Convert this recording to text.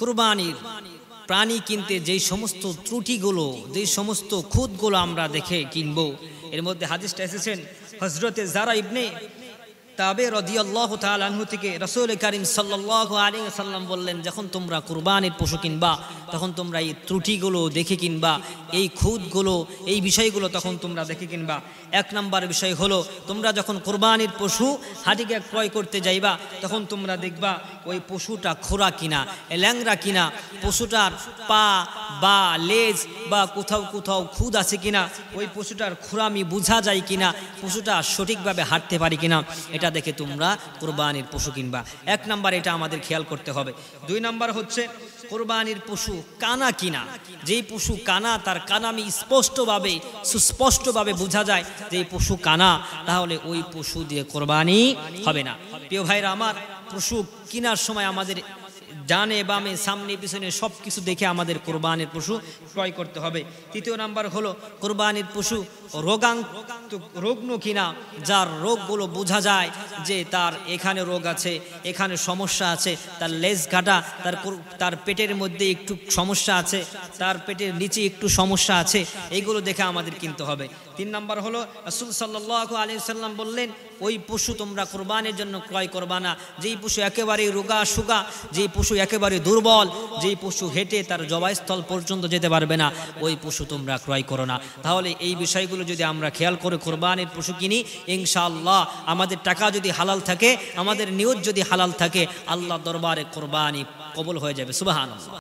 কুরবানির প্রাণী কিনতে যেই সমস্ত ত্রুটিগুলো যেই সমস্ত খুদগুলো আমরা দেখে কিনবো এর মধ্যে হাদিসটা এসেছেন হজরতে জারা ইবনে তাবে রদিয়াল্লাহ তালু থেকে রসুল করিম সাল্লাহ আলী সাল্লাম বললেন যখন তোমরা কুরবানির পশু কিনবা তখন তোমরা এই ত্রুটিগুলো দেখে কিনবা এই খুদগুলো এই বিষয়গুলো তখন তোমরা দেখে কিনবা এক নাম্বার বিষয় হলো তোমরা যখন কোরবানির পশু হাটিকে ক্রয় করতে যাইবা তখন তোমরা দেখবা ওই পশুটা খোরা কিনা ল্যাংরা কিনা পশুটার পা বা লেজ বা কোথাও কোথাও খুদ আছে কিনা ওই পশুটার খুরামি বোঝা যায় কিনা পশুটা সঠিকভাবে হাঁটতে পারি কিনা এটা দেখে তোমরা কোরবানির পশু কিনবা এক নাম্বার এটা আমাদের খেয়াল করতে হবে দুই নাম্বার হচ্ছে কোরবানির পশু কানা কিনা যেই পশু কানা তার কানামি স্পষ্টভাবে সুস্পষ্টভাবে বোঝা যায় যে পশু কানা তাহলে ওই পশু দিয়ে কোরবানি হবে না প্রিয় ভাইরা আমার পশু কেনার সময় আমাদের ডানে বামে সামনে পিছনে সব কিছু দেখে আমাদের কোরবানির পশু ক্রয় করতে হবে তৃতীয় নাম্বার হলো কোরবানির পশু রোগাং রোগ্ন কিনা যার রোগগুলো বোঝা যায় যে তার এখানে রোগ আছে এখানে সমস্যা আছে তার লেজ কাটা তার তার পেটের মধ্যে একটু সমস্যা আছে তার পেটের নিচে একটু সমস্যা আছে এইগুলো দেখে আমাদের কিনতে হবে তিন নম্বর হলো রাসুল সাল্লাহ আলী সাল্লাম বললেন ওই পশু তোমরা কোরবানের জন্য ক্রয় করবা না যেই পশু একেবারে রোগা সুগা যেই পশু একেবারে দুর্বল যেই পশু হেঁটে তার জবাইস্থল পর্যন্ত যেতে পারবে না ওই পশু তোমরা ক্রয় করো না তাহলে এই বিষয়গুলো যদি আমরা খেয়াল করে কোরবানের পশু কিনি ইনশাআল্লাহ আমাদের টাকা যদি হালাল থাকে আমাদের নিয়ত যদি হালাল থাকে আল্লাহ দরবারে কোরবানি কবল হয়ে যাবে সুবাহ